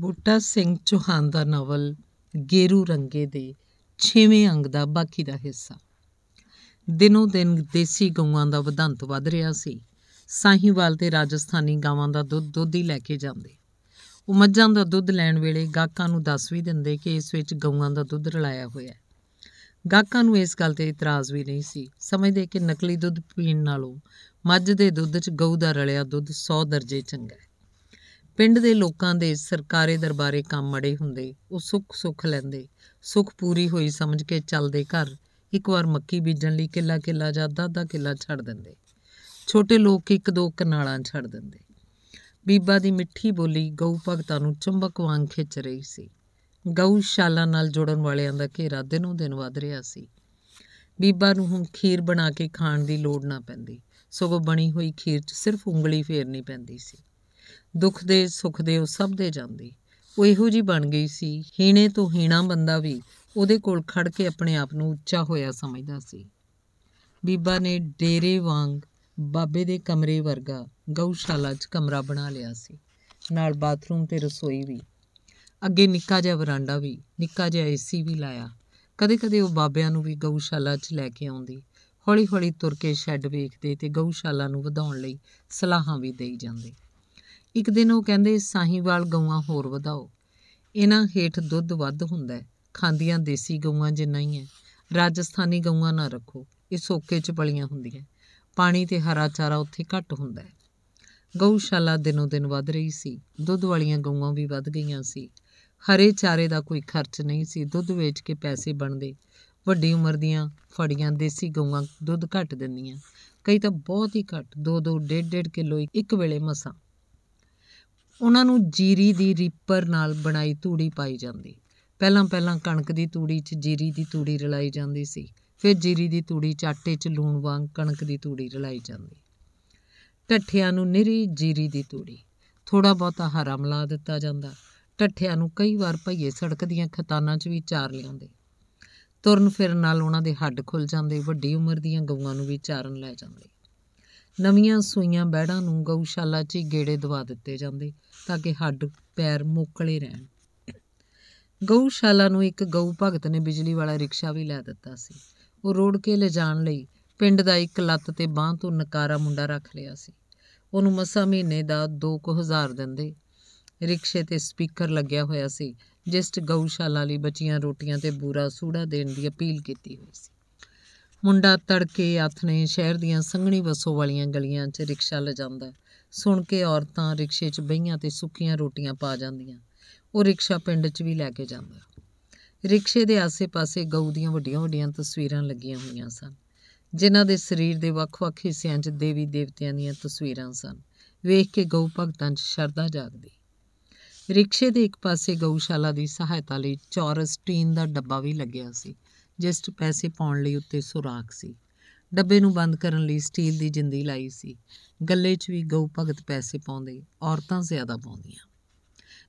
ਬੂਟਾ ਸਿੰਘ ਚੋਹਾਨ ਦਾ ਨਾਵਲ ਗੇਰੂ ਰੰਗੇ ਦੇ 6ਵੇਂ ਅੰਗ ਦਾ ਬਾਕੀ ਦਾ ਹਿੱਸਾ ਦਿਨੋਂ ਦਿਨ ਦੇਸੀ ਗਊਆਂ ਦਾ ਵਧੰਤ ਵੱਧ ਰਿਹਾ ਸੀ ਸਾਹੀਵਾਲ ਤੇ ਰਾਜਸਥਾਨੀ ਗਾਵਾਂ ਦਾ ਦੁੱਧ ਦੁੱਧ ਹੀ ਲੈ ਕੇ ਜਾਂਦੇ ਉਹ ਮੱਝਾਂ ਦਾ ਦੁੱਧ ਲੈਣ ਵੇਲੇ ਗਾਹਕਾਂ ਨੂੰ ਦੱਸ ਵੀ ਦਿੰਦੇ ਕਿ ਇਸ ਵਿੱਚ ਗਊਆਂ ਦਾ ਦੁੱਧ ਰਲਾਇਆ ਹੋਇਆ ਹੈ ਗਾਹਕਾਂ ਨੂੰ ਇਸ ਗੱਲ ਤੇ ਇਤਰਾਜ਼ ਵੀ ਨਹੀਂ ਸੀ ਸਮਝਦੇ ਕਿ ਨਕਲੀ ਦੁੱਧ ਪੀਣ ਨਾਲੋਂ ਮੱਝ ਦੇ ਦੁੱਧ 'ਚ ਗਊ ਦਾ ਰਲਿਆ ਦੁੱਧ 100 ਦਰਜੇ ਚੰਗਾ ਹੈ ਪਿੰਡ ਦੇ ਲੋਕਾਂ ਦੇ ਸਰਕਾਰੇ ਦਰਬਾਰੇ ਕੰਮ ਮੜੇ ਹੁੰਦੇ ਉਹ ਸੁੱਖ ਸੁੱਖ ਲੈਂਦੇ ਸੁੱਖ ਪੂਰੀ ਹੋਈ ਸਮਝ ਕੇ ਚੱਲਦੇ ਘਰ ਇੱਕ ਵਾਰ ਮੱਕੀ ਬੀਜਣ ਲਈ ਕਿੱਲਾ ਕਿੱਲਾ ਜਾਂਦਾ ਦਾ ਕਿੱਲਾ ਛੱਡ ਦਿੰਦੇ ਛੋਟੇ ਲੋਕ ਇੱਕ ਦੋ ਕਨਾਲਾਂ ਛੱਡ ਦਿੰਦੇ ਬੀਬਾ ਦੀ ਮਿੱਠੀ ਬੋਲੀ ਗਊ ਭਗਤਾਂ ਨੂੰ ਚੁੰਬਕ ਵਾਂਗ ਖਿੱਚ ਰਹੀ ਸੀ ਗਊਸ਼ਾਲਾ ਨਾਲ ਜੁੜਨ ਵਾਲਿਆਂ ਦਾ ਘੇਰਾ ਦਿਨੋਂ ਦਿਨ ਵਧ ਰਿਹਾ ਸੀ ਬੀਬਾ ਨੂੰ ਹੁਣ ਖੀਰ ਬਣਾ ਕੇ ਖਾਣ ਦੀ ਲੋੜ ਨਾ ਪੈਂਦੀ ਸਗੋਂ ਬਣੀ ਹੋਈ ਖੀਰ 'ਚ ਸਿਰਫ ਉਂਗਲੀ ਫੇਰਨੀ ਪੈਂਦੀ ਸੀ ਦੁੱਖ ਦੇ ਸੁੱਖ ਦੇ ਉਹ ਸਭ ਦੇ ਜਾਂਦੀ ਉਹ ਇਹੋ ਜੀ ਬਣ ਗਈ ਸੀ ਹੀਣੇ ਤੋਂ ਹੀਣਾ ਬੰਦਾ ਵੀ ਉਹਦੇ ਕੋਲ ਖੜ ਕੇ ਆਪਣੇ ਆਪ ਨੂੰ ਉੱਚਾ ਹੋਇਆ ਸਮਝਦਾ ਸੀ ਬੀਬਾ ਨੇ ਡੇਰੇ ਵਾਂਗ ਬਾਬੇ ਦੇ ਕਮਰੇ ਵਰਗਾ ਗਊਸ਼ਾਲਾ 'ਚ ਕਮਰਾ ਬਣਾ ਲਿਆ ਸੀ ਨਾਲ ਬਾਥਰੂਮ ਤੇ ਰਸੋਈ ਵੀ ਅੱਗੇ ਨਿੱਕਾ ਜਿਹਾ ਵਰਾਂਡਾ ਵੀ ਨਿੱਕਾ ਜਿਹਾ ਏਸੀ ਵੀ ਲਾਇਆ ਕਦੇ-ਕਦੇ ਉਹ ਬਾਬਿਆਂ ਨੂੰ ਵੀ ਗਊਸ਼ਾਲਾ 'ਚ ਲੈ ਕੇ ਆਉਂਦੀ ਹੌਲੀ-ਹੌਲੀ ਤੁਰ ਕੇ ਸ਼ੈੱਡ ਵੇਖਦੇ ਤੇ ਗਊਸ਼ਾਲਾ ਨੂੰ ਵਧਾਉਣ ਲਈ ਸਲਾਹਾਂ ਵੀ ਦੇਈ ਜਾਂਦੇ ਇੱਕ ਦਿਨ ਉਹ ਕਹਿੰਦੇ ਸਾਹੀਵਾਲ ਗਊਆਂ ਹੋਰ ਵਧਾਓ ਇਹਨਾਂ ਹੇਠ ਦੁੱਧ ਵੱਧ ਹੁੰਦਾ ਹੈ ਖਾਂਦੀਆਂ ਦੇਸੀ ਗਊਆਂ ਜਿੰਨਾ ਹੀ ਹੈ ਰਾਜਸਥਾਨੀ ਗਊਆਂ ਨਾ ਰੱਖੋ ਇਹ ਸੋਕੇ ਚ ਬਲੀਆਂ ਹੁੰਦੀਆਂ ਪਾਣੀ ਤੇ ਹਰਾ ਚਾਰਾ ਉੱਥੇ ਘੱਟ ਹੁੰਦਾ ਹੈ ਗਊਸ਼ਾਲਾ ਦਿਨੋ ਦਿਨ ਵੱਧ ਰਹੀ ਸੀ ਦੁੱਧ ਵਾਲੀਆਂ ਗਊਆਂ ਵੀ ਵੱਧ ਗਈਆਂ ਸੀ ਹਰੇ ਚਾਰੇ ਦਾ ਕੋਈ ਖਰਚ ਨਹੀਂ ਸੀ ਦੁੱਧ ਵੇਚ ਕੇ ਪੈਸੇ ਬਣਦੇ ਵੱਡੀ ਉਮਰ ਦੀਆਂ ਫੜੀਆਂ ਦੇਸੀ ਗਊਆਂ ਦੁੱਧ ਘੱਟ ਦਿੰਦੀਆਂ ਕਈ ਤਾਂ ਬਹੁਤ ਹੀ ਘੱਟ 2-2 1.5 ਕਿਲੋ ਇੱਕ ਵੇਲੇ ਮਸਾਂ ਉਹਨਾਂ ਨੂੰ ਜੀਰੀ ਦੀ ਰੀਪਰ ਨਾਲ ਬਣਾਈ ਤੂੜੀ ਪਾਈ ਜਾਂਦੀ ਪਹਿਲਾਂ ਪਹਿਲਾਂ ਕਣਕ ਦੀ ਤੂੜੀ 'ਚ ਜੀਰੀ ਦੀ ਤੂੜੀ ਰਲਾਈ ਜਾਂਦੀ ਸੀ ਫਿਰ ਜੀਰੀ ਦੀ ਤੂੜੀ ਚਾਟੇ 'ਚ ਲੂਣ ਵਾਂਗ ਕਣਕ ਦੀ ਤੂੜੀ ਰਲਾਈ ਜਾਂਦੀ ਟੱਠਿਆਂ ਨੂੰ ਨਿਰੀ ਜੀਰੀ ਦੀ ਤੂੜੀ ਥੋੜਾ ਬਹੁਤਾ ਹਰਾ ਮਲਾ ਦਿੱਤਾ ਜਾਂਦਾ ਟੱਠਿਆਂ ਨੂੰ ਕਈ ਵਾਰ ਭਈਏ ਸੜਕ ਦੀਆਂ ਖਤਾਨਾਂ 'ਚ ਵੀ ਚਾਰ ਲਿਆਉਂਦੇ ਤੁਰਨ ਫਿਰਨ ਨਾਲ ਉਹਨਾਂ ਦੇ ਹੱਡ ਖੁੱਲ ਜਾਂਦੇ ਵੱਡੀ ਉਮਰ ਦੀਆਂ ਗਊਆਂ ਨੂੰ ਵੀ ਚਾਰਨ ਲੈ ਜਾਂਦੇ ਨਵੀਆਂ ਸੂਈਆਂ ਬੈੜਾਂ ਨੂੰ ਗਊਸ਼ਾਲਾ 'ਚ ਹੀ ਗੇੜੇ ਦਵਾ ਦਿੱਤੇ ਜਾਂਦੇ ਤਾਂ ਕਿ ਹੱਡ ਪੈਰ ਮੋਕਲੇ ਰਹਿਣ ਗਊਸ਼ਾਲਾ ਨੂੰ ਇੱਕ ਗਊ ਭਗਤ ਨੇ ਬਿਜਲੀ ਵਾਲਾ ਰਿਕਸ਼ਾ ਵੀ ਲੈ ਦਿੱਤਾ ਸੀ ਉਹ ਰੋੜ ਕੇ ਲਿਜਾਣ ਲਈ ਪਿੰਡ ਦਾ ਇੱਕ ਲੱਤ ਤੇ ਬਾਹ ਤੋਂ ਨਕਾਰਾ ਮੁੰਡਾ ਰੱਖ ਲਿਆ ਸੀ ਉਹਨੂੰ ਮਸਾ ਮਹੀਨੇ ਦਾ 2000 ਦਿੰਦੇ ਰਿਕਸ਼ੇ ਤੇ ਸਪੀਕਰ ਲੱਗਿਆ ਹੋਇਆ ਸੀ ਜਿਸ ਗਊਸ਼ਾਲਾ ਲਈ ਬੱਚੀਆਂ ਰੋਟੀਆਂ ਤੇ ਬੂਰਾ ਸੂੜਾ ਦੇਣ ਦੀ ਅਪੀਲ ਕੀਤੀ ਹੋਈ ਸੀ ਮੁੰਡਾ ਤੜਕੇ ਆਥਣੇ ਸ਼ਹਿਰ ਦੀਆਂ ਸੰਘਣੀ ਵਸੋਂ ਵਾਲੀਆਂ ਗਲੀਆਂ 'ਚ ਰਿਕਸ਼ਾ ਲਜਾਂਦਾ ਸੁਣ ਕੇ ਔਰਤਾਂ ਰਿਕਸ਼ੇ 'ਚ ਬਈਆਂ ਤੇ ਸੁੱਕੀਆਂ ਰੋਟੀਆਂ ਪਾ ਜਾਂਦੀਆਂ ਉਹ ਰਿਕਸ਼ਾ ਪਿੰਡ 'ਚ ਵੀ ਲੈ ਕੇ ਜਾਂਦਾ ਰਿਕਸ਼ੇ ਦੇ ਆਸੇ-ਪਾਸੇ ਗਊ ਦੀਆਂ ਵੱਡੀਆਂ-ਵੱਡੀਆਂ ਤਸਵੀਰਾਂ ਲੱਗੀਆਂ ਹੋਈਆਂ ਸਨ ਜਿਨ੍ਹਾਂ ਦੇ ਸਰੀਰ ਦੇ ਵੱਖ-ਵੱਖ ਹਿੱਸਿਆਂ 'ਚ ਦੇਵੀ ਦੇਵਤਿਆਂ ਦੀਆਂ ਤਸਵੀਰਾਂ ਸਨ ਵੇਖ ਕੇ ਗਊ ਭਗਤਾਂ 'ਚ ਸ਼ਰਧਾ ਜਾਗਦੀ ਰਿਕਸ਼ੇ ਦੇ ਇੱਕ ਪਾਸੇ ਗਊਸ਼ਾਲਾ ਦੀ ਸਹਾਇਤਾ ਲਈ ਚੌਰਸ ਟੀਨ ਦਾ ਡੱਬਾ ਵੀ ਲੱਗਿਆ ਸੀ ਜਿਸ ਪੈਸੇ ਪਾਉਣ ਲਈ ਉੱਤੇ ਸੁਰਾਖ ਸੀ ਡੱਬੇ ਨੂੰ ਬੰਦ ਕਰਨ ਲਈ ਸਟੀਲ ਦੀ ਜਿੰਦੀ ਲਾਈ ਸੀ ਗੱਲੇ 'ਚ ਵੀ ਗਊ ਭਗਤ ਪੈਸੇ ਪਾਉਂਦੇ ਔਰਤਾਂ ਜ਼ਿਆਦਾ ਪਾਉਂਦੀਆਂ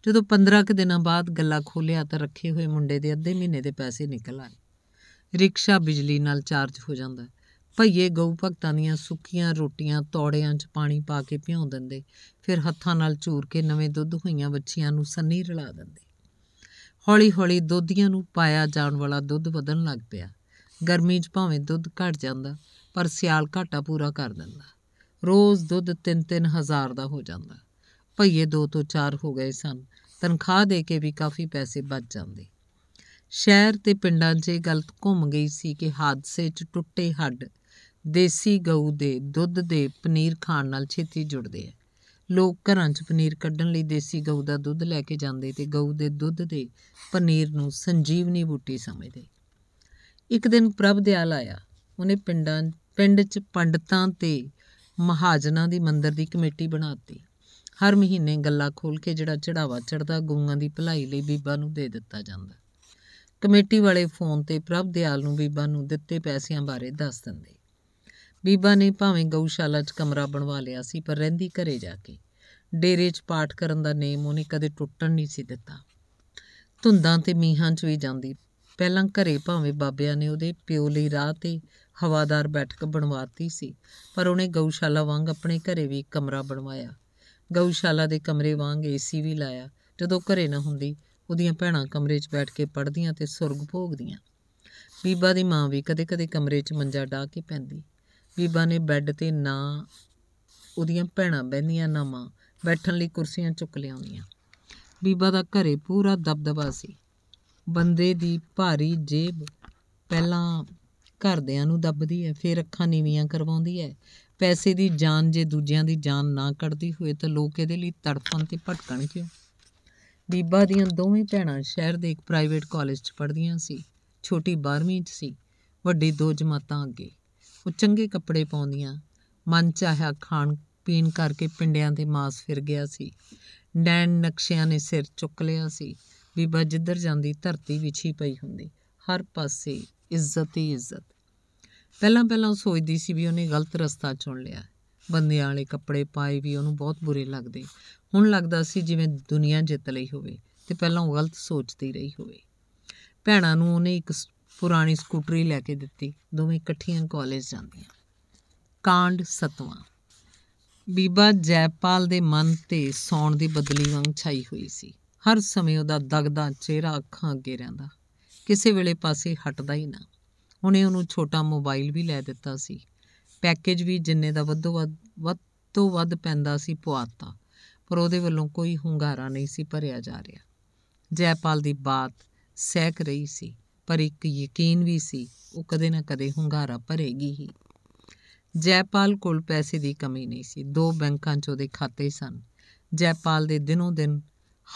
ਜਦੋਂ 15 ਕ ਦਿਨਾਂ ਬਾਅਦ ਗੱਲਾ ਖੋਲਿਆ ਤਾਂ ਰੱਖੇ ਹੋਏ ਮੁੰਡੇ ਦੇ ਅੱਧੇ ਮਹੀਨੇ ਦੇ ਪੈਸੇ ਨਿਕਲ ਆਏ ਰਿਕਸ਼ਾ ਬਿਜਲੀ ਨਾਲ ਚਾਰਜ ਹੋ ਜਾਂਦਾ ਭਈਏ ਗਊ ਭਗਤਾਂ ਦੀਆਂ ਸੁੱਕੀਆਂ ਰੋਟੀਆਂ ਤੌੜਿਆਂ 'ਚ ਪਾਣੀ ਪਾ ਕੇ ਭਿਉਂ ਦਿੰਦੇ ਫਿਰ ਹੱਥਾਂ ਨਾਲ ਚੂਰ ਕੇ ਨਵੇਂ ਦੁੱਧ ਹੋਈਆਂ ਬੱਚੀਆਂ ਨੂੰ ਸੰਨੀ ਰਲਾ ਦਿੰਦੇ ਹੌਲੀ-ਹੌਲੀ ਦੋਧੀਆਂ ਨੂੰ ਪਾਇਆ ਜਾਣ ਵਾਲਾ ਦੁੱਧ ਵਧਣ ਲੱਗ ਪਿਆ ਗਰਮੀ 'ਚ ਭਾਵੇਂ ਦੁੱਧ ਘਟ ਜਾਂਦਾ ਪਰ ਸਿਆਲ ਘਾਟਾ ਪੂਰਾ ਕਰ ਦਿੰਦਾ ਰੋਜ਼ ਦੁੱਧ 3-3 ਹਜ਼ਾਰ ਦਾ ਹੋ ਜਾਂਦਾ ਭਈਏ 2 ਤੋਂ 4 ਹੋ ਗਏ ਸਨ ਤਨਖਾਹ ਦੇ ਕੇ ਵੀ ਕਾਫੀ ਪੈਸੇ ਬਚ ਜਾਂਦੇ ਸ਼ਹਿਰ ਤੇ ਪਿੰਡਾਂ 'ਚ ਇਹ ਗੱਲ ਘੁੰਮ ਗਈ ਸੀ ਕਿ ਹਾਦਸੇ 'ਚ ਟੁੱਟੇ ਹੱਡ ਦੇਸੀ ਗਊ ਦੇ ਦੁੱਧ ਦੇ ਪਨੀਰ ਖਾਣ ਨਾਲ ਛੇਤੀ ਜੁੜਦੇ ਆ ਲੋਕ ਘਰਾਂ 'ਚ ਪਨੀਰ ਕੱਢਣ ਲਈ ਦੇਸੀ ਗਊ ਦਾ ਦੁੱਧ ਲੈ ਕੇ ਜਾਂਦੇ ਤੇ ਗਊ ਦੇ ਦੁੱਧ ਦੇ ਪਨੀਰ ਨੂੰ ਸੰਜੀਵਨੀ ਬੂਟੀ ਸਮਝਦੇ ਇੱਕ ਦਿਨ ਪ੍ਰਭ ਦਿਆਲ ਆਇਆ ਉਹਨੇ ਪਿੰਡਾਂ ਪਿੰਡ 'ਚ ਪੰਡਤਾਂ ਤੇ ਮਹਾਜਨਾਂ ਦੀ ਮੰਦਰ ਦੀ ਕਮੇਟੀ ਬਣਾਤੀ ਹਰ ਮਹੀਨੇ ਗੱਲਾਂ ਖੋਲ ਕੇ ਜਿਹੜਾ ਚੜਾਵਾ ਚੜਦਾ ਗਊਆਂ ਦੀ ਭਲਾਈ ਲਈ ਬੀਬਾ ਨੂੰ ਦੇ ਦਿੱਤਾ ਜਾਂਦਾ ਕਮੇਟੀ ਵਾਲੇ ਫੋਨ ਤੇ ਪ੍ਰਭ ਦਿਆਲ ਨੂੰ ਬੀਬਾ ਨੂੰ ਦਿੱਤੇ ਪੈਸਿਆਂ ਬਾਰੇ ਦੱਸ ਦਿੰਦੇ ਬੀਬਾ ਨੇ ਭਾਵੇਂ ਗਊਸ਼ਾਲਾ 'ਚ ਕਮਰਾ ਬਣਵਾ ਲਿਆ ਸੀ ਪਰ ਰਹਿੰਦੀ ਘਰੇ ਜਾ ਕੇ ਡੇਰੇ 'ਚ ਪਾਠ ਕਰਨ ਦਾ ਨੇਮ ਉਹਨੇ ਕਦੇ ਟੁੱਟਣ ਨਹੀਂ ਸੀ ਦਿੱਤਾ ਧੁੰਦਾਂ ਤੇ ਮੀਹਾਂ 'ਚ ਵੀ ਜਾਂਦੀ ਪਹਿਲਾਂ ਘਰੇ ਭਾਵੇਂ ਬਾਬਿਆਂ ਨੇ ਉਹਦੇ ਪਿਓ ਲਈ ਰਾਹ ਤੇ ਹਵਾਦਾਰ ਬੈਠਕ ਬਣਵਾਤੀ ਸੀ ਪਰ ਉਹਨੇ ਗਊਸ਼ਾਲਾ ਵਾਂਗ ਆਪਣੇ ਘਰੇ ਵੀ ਕਮਰਾ ਬਣਵਾਇਆ ਗਊਸ਼ਾਲਾ ਦੇ ਕਮਰੇ ਵਾਂਗ ਏਸੀ ਵੀ ਲਾਇਆ ਜਦੋਂ ਘਰੇ ਨਾ ਹੁੰਦੀ ਉਹਦੀਆਂ ਭੈਣਾਂ ਕਮਰੇ 'ਚ ਬੈਠ ਕੇ ਪੜ੍ਹਦੀਆਂ ਤੇ ਸੁਰਗ ਭੋਗਦੀਆਂ ਬੀਬਾ ਦੀ ਮਾਂ ਵੀ ਕਦੇ-ਕਦੇ ਕਮਰੇ 'ਚ ਮੰਜਾ ਡਾ ਕੇ ਪੈਂਦੀ ਬੀਬਾ ਨੇ ਬੈੱਡ ਤੇ ਨਾ ਉਹਦੀਆਂ ਭੈਣਾਂ ਬਹਿੰਦੀਆਂ ਨਾ ਮਾਂ ਬੈਠਣ ਲਈ ਕੁਰਸੀਆਂ ਚੁੱਕ ਲਿਆਉਂਦੀਆਂ ਬੀਬਾ ਦਾ ਘਰੇ ਪੂਰਾ ਦਬਦਬਾ ਸੀ ਬੰਦੇ ਦੀ ਭਾਰੀ ਜੇਬ ਪਹਿਲਾਂ ਘਰਦਿਆਂ ਨੂੰ ਦੱਬਦੀ ਹੈ ਫਿਰ ਅੱਖਾਂ ਨੀਵੀਆਂ ਕਰਵਾਉਂਦੀ ਹੈ ਪੈਸੇ ਦੀ ਜਾਨ ਜੇ ਦੂਜਿਆਂ ਦੀ ਜਾਨ ਨਾ ਕੱਢਦੀ ਹੋਏ ਤਾਂ ਲੋਕ ਇਹਦੇ ਲਈ ਤੜਫਣ ਤੇ ਭਟਕਣ ਕਿਉਂ ਬੀਬਾ ਦੀਆਂ ਦੋਵੇਂ ਭੈਣਾਂ ਸ਼ਹਿਰ ਦੇ ਇੱਕ ਪ੍ਰਾਈਵੇਟ ਕਾਲਜ 'ਚ ਪੜ੍ਹਦੀਆਂ ਸੀ ਛੋਟੀ 12ਵੀਂ 'ਚ ਸੀ ਵੱਡੀ ਦੋ ਜਮਾਤਾਂ ਅੱਗੇ ਉਹ ਚੰਗੇ ਕੱਪੜੇ ਪਾਉਂਦੀਆਂ ਮਨ ਚਾਹਿਆ ਖਾਣ ਪੀਣ ਕਰਕੇ ਪਿੰਡਿਆਂ ਦੇ ਮਾਸ ਫਿਰ ਗਿਆ ਸੀ ਡੈਨ ਨਕਸ਼ਿਆਂ ਨੇ ਸਿਰ ਚੁੱਕ ਲਿਆ ਸੀ ਬੀਬਾ ਜਿੱਧਰ ਜਾਂਦੀ ਧਰਤੀ ਵਿਛੀ ਪਈ ਹੁੰਦੀ ਹਰ ਪਾਸੇ ਇੱਜ਼ਤ ਹੀ ਇੱਜ਼ਤ ਪਹਿਲਾਂ ਪਹਿਲਾਂ ਉਹ ਸੋਚਦੀ ਸੀ ਵੀ ਉਹਨੇ ਗਲਤ ਰਸਤਾ ਚੁਣ ਲਿਆ ਬੰਦਿਆਂ ਵਾਲੇ ਕੱਪੜੇ ਪਾਏ ਵੀ ਉਹਨੂੰ ਬਹੁਤ ਬੁਰੇ ਲੱਗਦੇ ਹੁਣ ਲੱਗਦਾ ਸੀ ਜਿਵੇਂ ਦੁਨੀਆ ਜਿੱਤ ਲਈ ਹੋਵੇ ਤੇ ਪਹਿਲਾਂ ਉਹ ਗਲਤ ਸੋਚਦੀ ਰਹੀ ਹੋਵੇ ਭੈਣਾਂ ਨੂੰ ਉਹਨੇ ਇੱਕ ਪੁਰਾਣੀ ਸਕੂਟਰੀ ਲੈ ਕੇ ਦਿੱਤੀ ਦੋਵੇਂ ਇਕੱਠੀਆਂ ਕਾਲਜ ਜਾਂਦੀਆਂ ਕਾਂਡ ਸਤਵਾਂ ਬੀਬਾ ਜੈਪਾਲ ਦੇ ਮਨ ਤੇ ਸੌਣ ਦੀ ਬਦਲੀ ਵਾਂਗ ਛਾਈ ਹੋਈ ਸੀ ਹਰ ਸਮੇਂ ਉਹਦਾ ਦਗਦਾ ਚਿਹਰਾ ਅੱਖਾਂ ਅੱਗੇ ਰਹਿੰਦਾ ਕਿਸੇ ਵੇਲੇ ਪਾਸੇ ਹਟਦਾ ਹੀ ਨਾ ਹੁਣੇ ਉਹਨੂੰ ਛੋਟਾ ਮੋਬਾਈਲ ਵੀ ਲੈ ਦਿੱਤਾ ਸੀ ਪੈਕੇਜ ਵੀ ਜਿੰਨੇ ਦਾ ਵੱਧੋ ਵੱਧ ਵੱਧ ਤੋਂ ਵੱਧ ਪੈਂਦਾ ਸੀ ਪਵਾਤਾ ਪਰ ਉਹਦੇ ਵੱਲੋਂ ਕੋਈ ਹੁੰਗਾਰਾ ਨਹੀਂ ਸੀ ਭਰਿਆ ਜਾ ਰਿਹਾ ਜੈਪਾਲ ਦੀ ਬਾਤ ਸਹਿਕ ਰਹੀ ਸੀ ਪਰ ਇੱਕ ਯਕੀਨ ਵੀ ਸੀ ਉਹ ਕਦੇ ਨਾ ਕਦੇ ਹੁੰਗਾਰਾ ਭਰੇਗੀ ਹੀ ਜੈਪਾਲ ਕੋਲ ਪੈਸੇ ਦੀ ਕਮੀ ਨਹੀਂ ਸੀ ਦੋ ਬੈਂਕਾਂ 'ਚ ਉਹਦੇ ਖਾਤੇ ਸਨ ਜੈਪਾਲ ਦੇ ਦਿਨੋਂ ਦਿਨ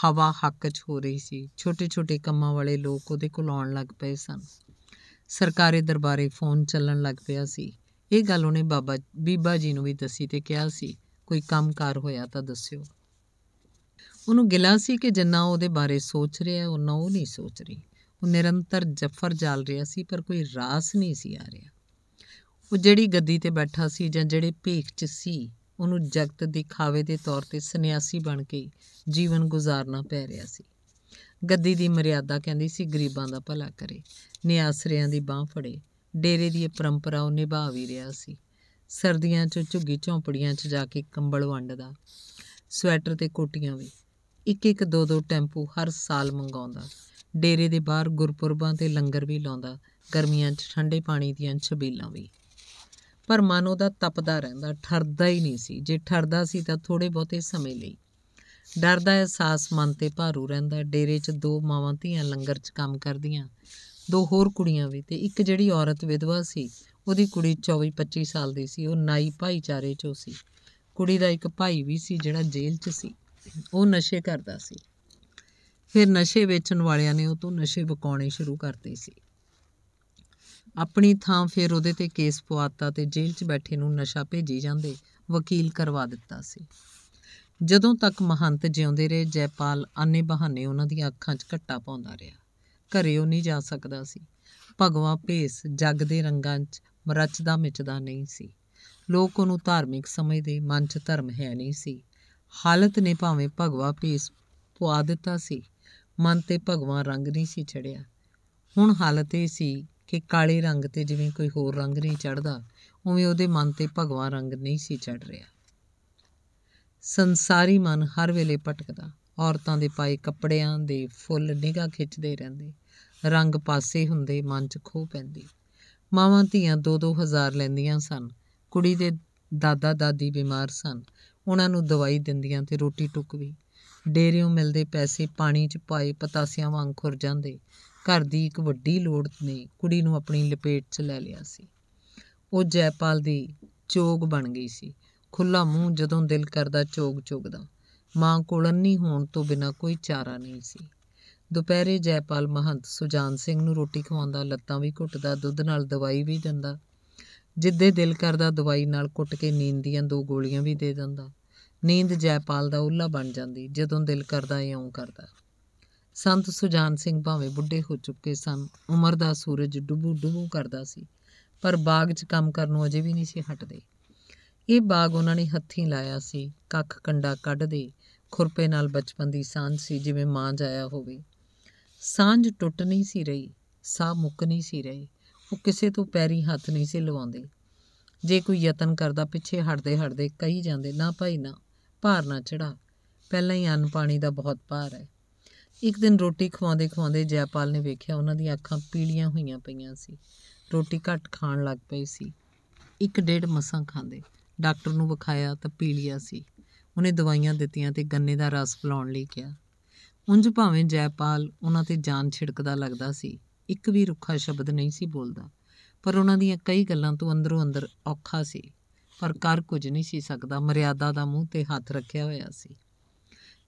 ਹਵਾ ਹੱਕ 'ਚ ਹੋ ਰਹੀ ਸੀ ਛੋਟੇ-ਛੋਟੇ ਕੰਮਾਂ ਵਾਲੇ ਲੋਕ ਉਹਦੇ ਕੋਲ ਆਉਣ ਲੱਗ ਪਏ ਸਨ ਸਰਕਾਰੀ ਦਰਬਾਰੇ ਫੋਨ ਚੱਲਣ ਲੱਗ ਪਿਆ ਸੀ ਇਹ ਗੱਲ ਉਹਨੇ ਬਾਬਾ ਬੀਬਾ ਜੀ ਨੂੰ ਵੀ ਦੱਸੀ ਤੇ ਕਿਹਾ ਸੀ ਕੋਈ ਕੰਮਕਾਰ ਹੋਇਆ ਤਾਂ ਦੱਸਿਓ ਉਹਨੂੰ ਗਿਲਾ ਸੀ ਕਿ ਜਿੰਨਾ ਉਹਦੇ ਬਾਰੇ ਸੋਚ ਰਿਹਾ ਉਹਨਾਂ ਉਹ ਨਹੀਂ ਸੋਚ ਰਹੀ ਉਹ ਨਿਰੰਤਰ ਜਫਰ ਜਾਲ ਰਿਹਾ ਸੀ ਪਰ ਕੋਈ ਰਾਸ ਨਹੀਂ ਸੀ ਆ ਰਿਹਾ ਉਹ ਜਿਹੜੀ ਗੱਦੀ ਤੇ ਬੈਠਾ ਸੀ ਜਾਂ ਜਿਹੜੇ ਭੇਖ 'ਚ ਸੀ ਉਹਨੂੰ ਜਗਤ ਦਿਖਾਵੇ ਦੇ ਤੌਰ ਤੇ ਸੰਨਿਆਸੀ ਬਣ ਕੇ ਜੀਵਨ ਗੁਜ਼ਾਰਨਾ ਪੈ ਰਿਹਾ ਸੀ ਗੱਦੀ ਦੀ ਮਰਿਆਦਾ ਕਹਿੰਦੀ ਸੀ ਗਰੀਬਾਂ ਦਾ ਭਲਾ ਕਰੇ ਨਿਆਸਰਿਆਂ ਦੀ ਬਾਹ ਫੜੇ ਡੇਰੇ ਦੀ ਇਹ ਪਰੰਪਰਾ ਉਹ ਨਿਭਾ ਵੀ ਰਿਹਾ ਸੀ ਸਰਦੀਆਂ 'ਚ ਝੁੱਗੀ ਝੌਂਪੜੀਆਂ 'ਚ ਜਾ ਕੇ ਕੰਬਲ ਵੰਡਦਾ ਸਵੈਟਰ ਤੇ ਕੋਟੀਆਂ ਵੀ ਇੱਕ ਇੱਕ ਦੋ ਦੋ ਟੈਂਪੂ ਹਰ ਸਾਲ ਮੰਗਾਉਂਦਾ ਡੇਰੇ ਦੇ ਬਾਹਰ ਗੁਰਪੁਰਬਾਂ ਤੇ ਲੰਗਰ ਵੀ ਲਾਉਂਦਾ ਗਰਮੀਆਂ 'ਚ ਠੰਡੇ ਪਾਣੀ ਦੀਆਂ ਛਬੀਲਾਂ ਵੀ ਪਰ ਮਨ ਉਹਦਾ ਤਪਦਾ ਰਹਿੰਦਾ ਠਰਦਾ ਹੀ ਨਹੀਂ ਸੀ ਜੇ ਠਰਦਾ ਸੀ ਤਾਂ ਥੋੜੇ ਬਹੁਤੇ ਸਮੇਂ ਲਈ ਡਰ ਦਾ ਅਹਿਸਾਸ ਮਨ ਤੇ ਭਾਰੂ ਰਹਿੰਦਾ ਡੇਰੇ 'ਚ ਦੋ ਮਾਵਾਂ ਧੀਆਂ ਲੰਗਰ 'ਚ ਕੰਮ ਕਰਦੀਆਂ ਦੋ ਹੋਰ ਕੁੜੀਆਂ ਵੀ ਤੇ ਇੱਕ ਜਿਹੜੀ ਔਰਤ ਵਿਧਵਾ ਸੀ ਉਹਦੀ ਕੁੜੀ 24 25 ਸਾਲ ਦੀ ਸੀ ਉਹ ਨਾਈ ਭਾਈਚਾਰੇ 'ਚੋਂ ਸੀ ਕੁੜੀ ਦਾ ਇੱਕ ਭਾਈ ਵੀ ਸੀ ਜਿਹੜਾ ਜੇਲ੍ਹ 'ਚ ਸੀ ਉਹ ਨਸ਼ੇ ਕਰਦਾ ਸੀ ਫਿਰ ਨਸ਼ੇ ਵੇਚਣ ਵਾਲਿਆਂ ਨੇ ਉਹ ਤੋਂ ਨਸ਼ੇ ਵਕਾਉਣੇ ਸ਼ੁਰੂ ਕਰਤੇ ਸੀ ਆਪਣੀ ਥਾਂ ਫਿਰ ਉਹਦੇ ਤੇ ਕੇਸ ਪਵਾਤਾ ਤੇ ਜੇਲ੍ਹ 'ਚ ਬੈਠੇ ਨੂੰ ਨਸ਼ਾ ਭੇਜੀ ਜਾਂਦੇ ਵਕੀਲ ਕਰਵਾ ਦਿੱਤਾ ਸੀ ਜਦੋਂ ਤੱਕ ਮਹੰਤ ਜਿਉਂਦੇ ਰਹੇ ਜੈਪਾਲ ਆਨੇ ਬਹਾਨੇ ਉਹਨਾਂ ਦੀਆਂ ਅੱਖਾਂ 'ਚ ਘੱਟਾ ਪਾਉਂਦਾ ਰਿਹਾ ਘਰੇ ਉਹ ਨਹੀਂ ਜਾ ਸਕਦਾ ਸੀ ਭਗਵਾ ਭੇਸ ਜੱਗ ਦੇ ਰੰਗਾਂ 'ਚ ਮਰਚਦਾ ਮਿਚਦਾ ਨਹੀਂ ਸੀ ਲੋਕ ਉਹਨੂੰ ਧਾਰਮਿਕ ਸਮਝਦੇ ਮਨ 'ਚ ਧਰਮ ਹੈ ਨਹੀਂ ਸੀ ਹਾਲਤ ਨੇ ਭਾਵੇਂ ਭਗਵਾ ਭੇਸ ਪਵਾ ਦਿੱਤਾ ਸੀ ਮਨ ਤੇ ਭਗਵਾਨ ਰੰਗ ਨਹੀਂ ਸੀ ਚੜਿਆ ਹੁਣ ਹਾਲਤ ਇਹ ਸੀ ਕਿ ਕਾਲੇ ਰੰਗ ਤੇ ਜਿਵੇਂ ਕੋਈ ਹੋਰ ਰੰਗ ਨਹੀਂ ਚੜਦਾ ਉਵੇਂ ਉਹਦੇ ਮਨ ਤੇ ਭਗਵਾਨ ਰੰਗ ਨਹੀਂ ਸੀ ਚੜ ਰਿਹਾ ਸੰਸਾਰੀ ਮਨ ਹਰ ਵੇਲੇ ਭਟਕਦਾ ਔਰਤਾਂ ਦੇ ਪਾਏ ਕੱਪੜਿਆਂ ਦੇ ਫੁੱਲ ਨਿਗਾ ਖਿੱਚਦੇ ਰਹਿੰਦੇ ਰੰਗ ਪਾਸੇ ਹੁੰਦੇ ਮਨ 'ਚ ਖੋ ਪੈਂਦੀ ਮਾਵਾਂ ਧੀਆਂ 2-2000 ਲੈਂਦੀਆਂ ਸਨ ਕੁੜੀ ਦੇ ਦਾਦਾ ਦਾਦੀ ਬਿਮਾਰ ਸਨ ਉਹਨਾਂ ਨੂੰ ਦਵਾਈ ਦਿੰਦੀਆਂ ਤੇ ਰੋਟੀ ਟੁੱਕ ਵੀ ਡੇਰਿਓਂ ਮਿਲਦੇ ਪੈਸੇ ਪਾਣੀ 'ਚ ਪਾਏ ਪਤਾਸਿਆਂ ਵਾਂਗ ਖੁਰ ਜਾਂਦੇ ਘਰ ਦੀ ਇੱਕ ਵੱਡੀ ਲੋੜ ਨੇ ਕੁੜੀ ਨੂੰ ਆਪਣੀ ਲਪੇਟ 'ਚ ਲੈ ਲਿਆ ਸੀ ਉਹ ਜੈਪਾਲ ਦੀ ਚੋਗ ਬਣ ਗਈ ਸੀ ਖੁੱਲਾ ਮੂੰਹ ਜਦੋਂ ਦਿਲ ਕਰਦਾ ਚੋਗ ਚੁਗਦਾ ਮਾਂ ਕੋਲ ਅੰਨੀ ਹੋਣ ਤੋਂ ਬਿਨਾ ਕੋਈ ਚਾਰਾ ਨਹੀਂ ਸੀ ਦੁਪਹਿਰੇ ਜੈਪਾਲ ਮਹੰਤ ਸੁਜਾਨ ਸਿੰਘ ਨੂੰ ਰੋਟੀ ਖਵਾਉਂਦਾ ਲੱਤਾਂ ਵੀ ਘੁੱਟਦਾ ਦੁੱਧ ਨਾਲ ਦਵਾਈ ਵੀ ਦਿੰਦਾ ਜਿੱਦੇ ਦਿਲ ਕਰਦਾ ਦਵਾਈ ਨਾਲ ਕੁੱਟ ਕੇ ਨੀਂਦ ਦੀਆਂ ਦੋ ਗੋਲੀਆਂ ਵੀ ਦੇ ਦਿੰਦਾ ਨੀਂਦ ਜੈਪਾਲ ਦਾ ਉੱਲਾ ਬਣ ਜਾਂਦੀ ਜਦੋਂ ਦਿਲ ਕਰਦਾ ਇਉਂ ਕਰਦਾ ਸੰਤ ਸੁਜਾਨ ਸਿੰਘ ਭਾਵੇਂ ਬੁੱਢੇ ਹੋ ਚੁੱਕੇ ਸਨ ਉਮਰ ਦਾ ਸੂਰਜ ਡੁੱਬੂ ਡੁੱਬੂ ਕਰਦਾ ਸੀ ਪਰ ਬਾਗ 'ਚ ਕੰਮ ਕਰਨ ਨੂੰ ਅਜੇ ਵੀ ਨਹੀਂ ਸੀ ਹਟਦੇ ਇਹ ਬਾਗ ਉਹਨਾਂ ਨੇ ਹੱਥੀਂ ਲਾਇਆ ਸੀ ਕੱਖ ਕੰਡਾ ਕੱਢਦੇ ਖੁਰਪੇ ਨਾਲ ਬਚਪਨ ਦੀ ਸਾਂਝ ਸੀ ਜਿਵੇਂ ਮਾਂ ਜਾਇਆ ਹੋਵੇ ਸਾਂਝ ਟੁੱਟ ਨਹੀਂ ਸੀ ਰਹੀ ਸਾਹ ਮੁੱਕ ਨਹੀਂ ਸੀ ਰਹੇ ਉਹ ਕਿਸੇ ਤੋਂ ਪੈਰੀ ਹੱਥ ਨਹੀਂ ਸੀ ਲਵਾਉਂਦੇ ਜੇ ਕੋਈ ਯਤਨ ਕਰਦਾ ਪਿੱਛੇ ਹਟਦੇ ਹਟਦੇ ਕਹੀ ਜਾਂਦੇ ਨਾ ਭਾਈ ਨਾ ਭਾਰ ਨਾ ਚੜਾ ਪਹਿਲਾਂ ਹੀ ਅੰਨ ਪਾਣੀ ਦਾ ਬਹੁਤ ਭਾਰ ਹੈ ਇੱਕ ਦਿਨ ਰੋਟੀ ਖਵਾਉਂਦੇ ਖਵਾਉਂਦੇ ਜੈਪਾਲ ਨੇ ਵੇਖਿਆ ਉਹਨਾਂ ਦੀਆਂ ਅੱਖਾਂ ਪੀਲੀਆਂ ਹੋਈਆਂ ਪਈਆਂ ਸੀ ਰੋਟੀ ਘੱਟ ਖਾਣ ਲੱਗ ਪਈ ਸੀ ਇੱਕ ਡੇਢ ਮਸਾਂ ਖਾਂਦੇ ਡਾਕਟਰ ਨੂੰ ਵਿਖਾਇਆ ਤਾਂ ਪੀਲੀਆ ਸੀ ਉਹਨੇ ਦਵਾਈਆਂ ਦਿੱਤੀਆਂ ਤੇ ਗੰਨੇ ਦਾ ਰਸ ਪਿਲਾਉਣ ਲਈ ਕਿਹਾ ਉੰਜ ਭਾਵੇਂ ਜੈਪਾਲ ਉਹਨਾਂ ਤੇ ਜਾਨ ਛਿੜਕਦਾ ਲੱਗਦਾ ਸੀ ਇੱਕ ਵੀ ਰੁੱਖਾ ਸ਼ਬਦ ਨਹੀਂ ਸੀ ਬੋਲਦਾ ਪਰ ਉਹਨਾਂ ਦੀਆਂ ਕਈ ਗੱਲਾਂ ਤੋਂ ਅੰਦਰੋਂ ਅੰਦਰ ਔਖਾ ਸੀ ਪਰ ਕਰ ਕੁਝ ਨਹੀਂ ਸੀ ਸਕਦਾ ਮਰਿਆਦਾ ਦਾ ਮੂੰਹ ਤੇ ਹੱਥ ਰੱਖਿਆ ਹੋਇਆ ਸੀ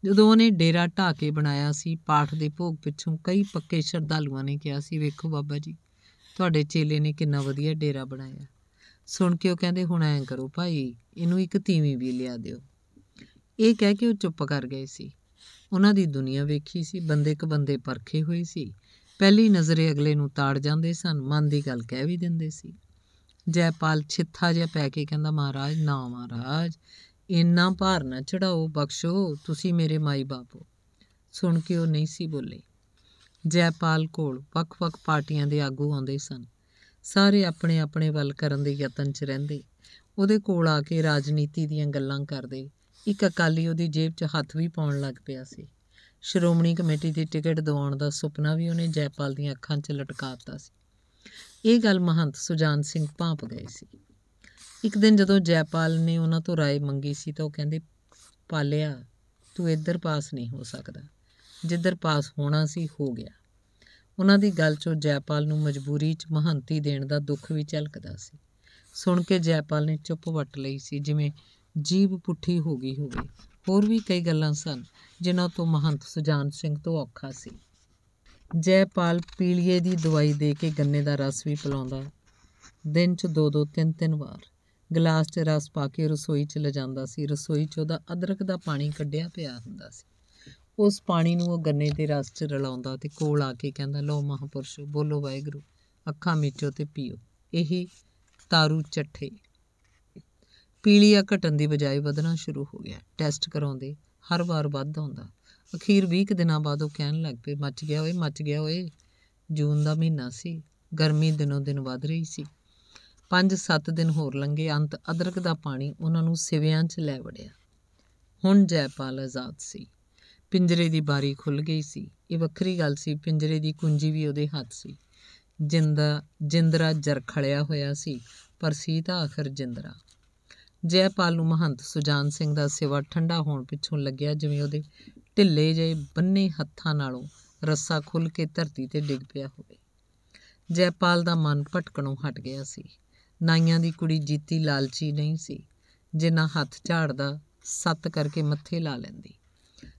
ਜਦੋਂ ਉਹਨੇ ਡੇਰਾ ਢਾ ਕੇ ਬਣਾਇਆ ਸੀ ਪਾਠ ਦੇ ਭੋਗ ਪਿੱਛੋਂ ਕਈ ਪੱਕੇ ਸ਼ਰਧਾਲੂਆਂ ਨੇ ਕਿਹਾ ਸੀ ਵੇਖੋ ਬਾਬਾ ਜੀ ਤੁਹਾਡੇ ਚੇਲੇ ਨੇ ਕਿੰਨਾ ਵਧੀਆ ਡੇਰਾ ਬਣਾਇਆ ਸੁਣ ਕੇ ਉਹ ਕਹਿੰਦੇ ਹੁਣ ਐਂ ਕਰੋ ਭਾਈ ਇਹਨੂੰ ਇੱਕ ਤੀਵੀਂ ਵੀ ਲਿਆ ਦਿਓ ਇਹ ਕਹਿ ਕੇ ਉਹ ਚੁੱਪ ਕਰ ਗਏ ਸੀ ਉਹਨਾਂ ਦੀ ਦੁਨੀਆ ਵੇਖੀ ਸੀ ਬੰਦੇ ਕ ਬੰਦੇ ਪਰਖੇ ਹੋਏ ਸੀ ਪਹਿਲੀ ਨਜ਼ਰੇ ਅਗਲੇ ਨੂੰ ਤਾੜ ਜਾਂਦੇ ਸਨ ਮਨ ਦੀ ਗੱਲ ਕਹਿ ਵੀ ਦਿੰਦੇ ਸੀ ਜੈਪਾਲ ਛਿੱਥਾ ਜਿਹਾ ਪੈ ਕੇ ਕਹਿੰਦਾ ਮਹਾਰਾਜ ਨਾ ਮਹਾਰਾਜ ਇੰਨਾ ਭਾਰ ਨਾ ਚੜਾਓ ਬਖਸ਼ੋ ਤੁਸੀਂ ਮੇਰੇ ਮਾਈ ਬਾਪੋ ਸੁਣ ਕੇ ਉਹ ਨਹੀਂ ਸੀ ਬੋਲੇ ਜੈਪਾਲ ਕੋਲ ਵੱਖ-ਵੱਖ ਪਾਰਟੀਆਂ ਦੇ ਆਗੂ ਆਉਂਦੇ ਸਨ ਸਾਰੇ ਆਪਣੇ ਆਪਣੇ ਵੱਲ ਕਰਨ ਦੇ ਯਤਨ 'ਚ ਰਹਿੰਦੇ ਉਹਦੇ ਕੋਲ ਆ ਕੇ ਰਾਜਨੀਤੀ ਦੀਆਂ ਗੱਲਾਂ ਕਰਦੇ ਇੱਕ ਅਕਾਲੀ ਉਹਦੀ ਜੇਬ 'ਚ ਹੱਥ ਵੀ ਪਾਉਣ ਲੱਗ ਪਿਆ ਸੀ ਸ਼੍ਰੋਮਣੀ ਕਮੇਟੀ ਦੀ ਟਿਕਟ ਦਿਵਾਉਣ ਦਾ ਸੁਪਨਾ ਵੀ ਉਹਨੇ ਜੈਪਾਲ ਦੀਆਂ ਅੱਖਾਂ 'ਚ ਲਟਕਾ ਦਿੱਤਾ ਸੀ ਇਹ ਗੱਲ ਮਹੰਤ ਸੁਜਾਨ ਸਿੰਘ ਭਾਂਪ ਗਏ ਸੀ ਇੱਕ ਦਿਨ ਜਦੋਂ ਜੈਪਾਲ ਨੇ ਉਹਨਾਂ ਤੋਂ رائے ਮੰਗੀ ਸੀ ਤਾਂ ਉਹ ਕਹਿੰਦੇ ਪਾਲਿਆ ਤੂੰ ਇੱਧਰ ਪਾਸ ਨਹੀਂ ਹੋ ਸਕਦਾ ਜਿੱਧਰ ਪਾਸ ਹੋਣਾ ਸੀ ਹੋ ਗਿਆ ਉਹਨਾਂ ਦੀ ਗੱਲ 'ਚੋਂ ਜੈਪਾਲ ਨੂੰ ਮਜਬੂਰੀ 'ਚ ਮਹੰਤੀ ਦੇਣ ਦਾ ਦੁੱਖ ਵੀ ਝਲਕਦਾ ਸੀ ਸੁਣ ਕੇ ਜੈਪਾਲ ਨੇ ਚੁੱਪ ਵੱਟ ਲਈ ਸੀ ਜਿਵੇਂ ਜੀਬ ਪੁੱਠੀ ਹੋ ਗਈ ਹੋਵੇ ਹੋਰ ਵੀ ਕਈ ਗੱਲਾਂ ਸਨ ਜਿਨ੍ਹਾਂ ਤੋਂ ਮਹੰਤ ਸੁਜਾਨ ਸਿੰਘ ਤੋਂ ਔਖਾ ਸੀ ਜੈਪਾਲ ਪੀਲੀਏ ਦੀ ਦਵਾਈ ਦੇ ਕੇ ਗੰਨੇ ਦਾ ਰਸ ਵੀ ਪਿਲਾਉਂਦਾ ਦਿਨ 'ਚ ਦੋ ਦੋ ਤਿੰਨ ਤਿੰਨ ਵਾਰ ਗਲਾਸ 'ਚ ਰਸ ਪਾ ਕੇ ਰਸੋਈ 'ਚ ਲਿਜਾਂਦਾ ਸੀ ਰਸੋਈ 'ਚ ਉਹਦਾ ਅਦਰਕ ਦਾ ਪਾਣੀ ਕੱਢਿਆ ਪਿਆ ਹੁੰਦਾ ਸੀ ਉਸ ਪਾਣੀ ਨੂੰ ਉਹ ਗੰਨੇ ਦੇ ਰਸ 'ਚ ਰਲਾਉਂਦਾ ਤੇ ਕੋਲ ਆ ਕੇ ਕਹਿੰਦਾ ਲਓ ਮਹਾਪੁਰਸ਼ੋ ਬੋਲੋ ਵਾਹਿਗੁਰੂ ਅੱਖਾਂ ਮੀਚੋ ਤੇ ਪੀਓ ਇਹ ਤਾਰੂ ਚੱਠੇ ਪੀਲੀਆ ਘਟਣ ਦੀ ਬਜਾਏ ਵਧਣਾ ਸ਼ੁਰੂ ਹੋ ਗਿਆ ਟੈਸਟ ਕਰਾਉਂਦੇ ਹਰ ਵਾਰ ਵੱਧ ਆਉਂਦਾ ਅਖੀਰ 20 ਦਿਨਾਂ ਬਾਅਦ ਉਹ ਕਹਿਣ ਲੱਗ ਪਏ ਮੱਚ ਗਿਆ ਓਏ ਮੱਚ ਗਿਆ ਓਏ ਜੂਨ ਦਾ ਮਹੀਨਾ ਸੀ ਗਰਮੀ ਦਿਨੋਂ ਦਿਨ ਵੱਧ ਰਹੀ ਸੀ 5-7 ਦਿਨ ਹੋਰ ਲੰਘੇ ਅੰਤ ਅਦਰਕ ਦਾ ਪਾਣੀ ਉਹਨਾਂ ਨੂੰ ਸਿਵਿਆਂ 'ਚ ਲੈ ਵੜਿਆ ਹੁਣ ਜੈਪਾਲ ਆਜ਼ਾਦ ਸੀ ਪਿੰਜਰੇ ਦੀ ਬਾਰੀ ਖੁੱਲ ਗਈ ਸੀ ਇਹ ਵੱਖਰੀ ਗੱਲ ਸੀ ਪਿੰਜਰੇ ਦੀ ਕੁੰਜੀ ਵੀ ਉਹਦੇ ਹੱਥ ਸੀ ਜਿੰਦਾ ਜਿੰਦਰਾ ਜਰਖੜਿਆ ਹੋਇਆ ਸੀ ਪਰ ਸੀ ਤਾਂ ਆਖਰ ਜਿੰਦਰਾ ਜੈਪਾਲ ਨੂੰ ਮਹੰਤ ਸੁਜਾਨ ਸਿੰਘ ਦਾ ਸੇਵਾ ਠੰਡਾ ਹੋਣ ਪਿੱਛੋਂ ਲੱਗਿਆ ਜਿਵੇਂ ਉਹਦੇ ਢਿੱਲੇ ਜੇ ਬੰਨੇ ਹੱਥਾਂ ਨਾਲੋਂ ਰੱਸਾ ਖੁੱਲ ਕੇ ਧਰਤੀ ਤੇ ਡਿੱਗ ਪਿਆ ਹੋਵੇ ਜੈਪਾਲ ਦਾ ਮਨ ਭਟਕਣੋਂ ਹਟ ਗਿਆ ਸੀ ਨਾਈਆਂ ਦੀ ਕੁੜੀ ਜੀਤੀ ਲਾਲਚੀ ਨਹੀਂ ਸੀ ਜਿੰਨਾ ਹੱਥ ਝਾੜਦਾ ਸੱਤ ਕਰਕੇ ਮੱਥੇ ਲਾ ਲੈਂਦੀ